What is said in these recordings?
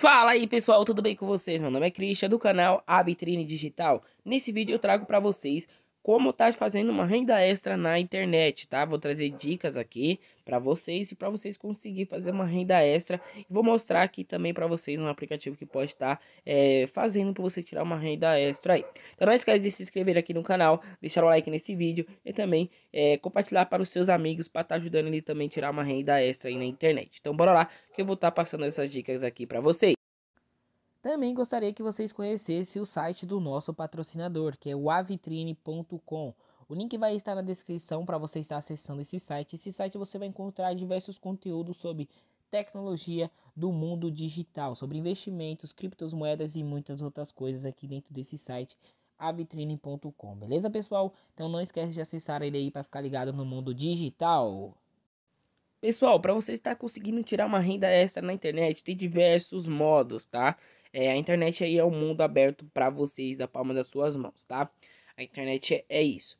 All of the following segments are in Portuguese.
Fala aí pessoal, tudo bem com vocês? Meu nome é Christian do canal Abitrine Digital. Nesse vídeo eu trago para vocês como tá fazendo uma renda extra na internet, tá? Vou trazer dicas aqui para vocês e para vocês conseguir fazer uma renda extra. Vou mostrar aqui também para vocês um aplicativo que pode estar tá, é, fazendo para você tirar uma renda extra aí. Então não esquece de se inscrever aqui no canal, deixar o like nesse vídeo e também é, compartilhar para os seus amigos para estar tá ajudando ele também a tirar uma renda extra aí na internet. Então bora lá que eu vou estar tá passando essas dicas aqui para vocês. Também gostaria que vocês conhecessem o site do nosso patrocinador, que é o avitrine.com. O link vai estar na descrição para você estar acessando esse site. Esse site você vai encontrar diversos conteúdos sobre tecnologia do mundo digital, sobre investimentos, criptomoedas e muitas outras coisas aqui dentro desse site avitrine.com. Beleza, pessoal? Então não esquece de acessar ele aí para ficar ligado no mundo digital. Pessoal, para você estar conseguindo tirar uma renda extra na internet, tem diversos modos, tá? É, a internet aí é um mundo aberto para vocês da palma das suas mãos, tá? A internet é, é isso.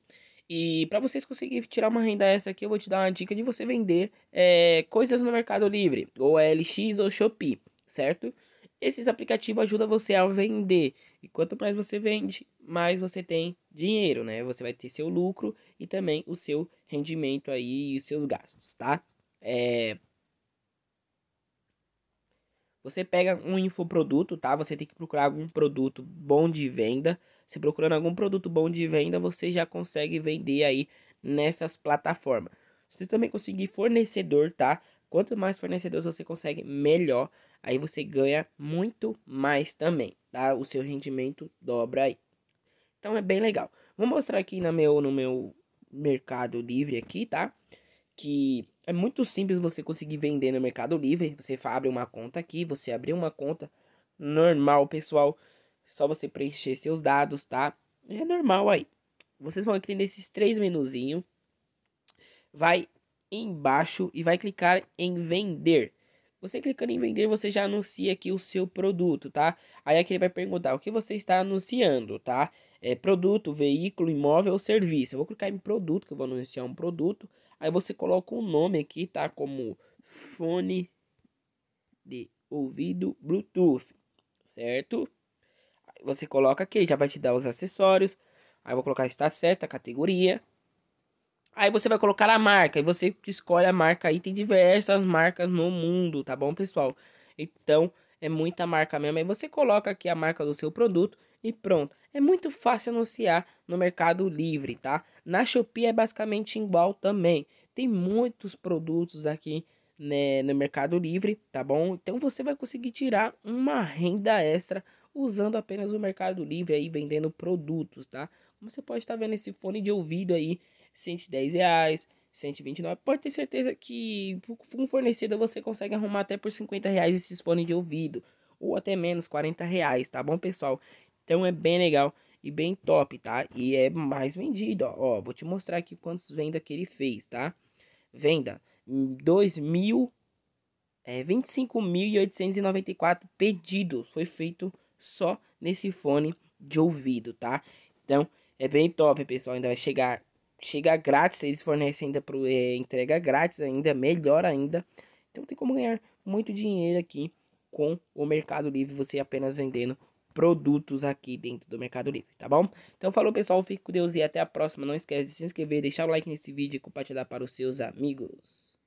E para vocês conseguirem tirar uma renda essa aqui, eu vou te dar uma dica de você vender é, coisas no Mercado Livre, ou LX ou Shopee, certo? Esses aplicativos ajudam você a vender. E quanto mais você vende, mais você tem dinheiro, né? Você vai ter seu lucro e também o seu rendimento aí e os seus gastos, tá? É, você pega um infoproduto, tá? Você tem que procurar algum produto bom de venda. Se procurando algum produto bom de venda, você já consegue vender aí nessas plataformas. Você também conseguir fornecedor, tá? Quanto mais fornecedores você consegue, melhor. Aí você ganha muito mais também, tá? O seu rendimento dobra aí. Então é bem legal. Vou mostrar aqui no meu, no meu mercado livre aqui, tá? Que é muito simples você conseguir vender no Mercado Livre. Você abre uma conta aqui, você abre uma conta normal, pessoal. Só você preencher seus dados, tá? É normal aí. Vocês vão aqui nesses três menuzinhos. Vai embaixo e vai clicar em vender. Você clicando em vender, você já anuncia aqui o seu produto, tá? Aí aqui ele vai perguntar o que você está anunciando, tá? É produto, veículo, imóvel ou serviço. Eu vou clicar em produto, que eu vou anunciar um produto. Aí você coloca um nome aqui, tá? Como fone de ouvido Bluetooth, certo? Aí você coloca aqui, já vai te dar os acessórios. Aí eu vou colocar está certa a categoria. Aí você vai colocar a marca e você escolhe a marca aí, tem diversas marcas no mundo, tá bom, pessoal? Então, é muita marca mesmo. Aí você coloca aqui a marca do seu produto e pronto. É muito fácil anunciar no Mercado Livre, tá? Na Shopee é basicamente igual também. Tem muitos produtos aqui né, no Mercado Livre, tá bom? Então você vai conseguir tirar uma renda extra usando apenas o Mercado Livre aí vendendo produtos, tá? Como você pode estar vendo esse fone de ouvido aí, 110 reais, 129, pode ter certeza que com fornecida você consegue arrumar até por 50 reais esses fones de ouvido. Ou até menos, 40 reais, tá bom, pessoal? Então é bem legal e bem top, tá? E é mais vendido, ó. ó vou te mostrar aqui quantas vendas que ele fez, tá? Venda, 2 mil... É, 25.894 pedidos foi feito só nesse fone de ouvido, tá? Então, é bem top, pessoal. Ainda vai chegar chega grátis, eles fornecem ainda para é, entrega grátis ainda, melhor ainda. Então tem como ganhar muito dinheiro aqui com o Mercado Livre, você apenas vendendo produtos aqui dentro do Mercado Livre, tá bom? Então falou pessoal, fique com Deus e até a próxima. Não esquece de se inscrever, deixar o like nesse vídeo e compartilhar para os seus amigos.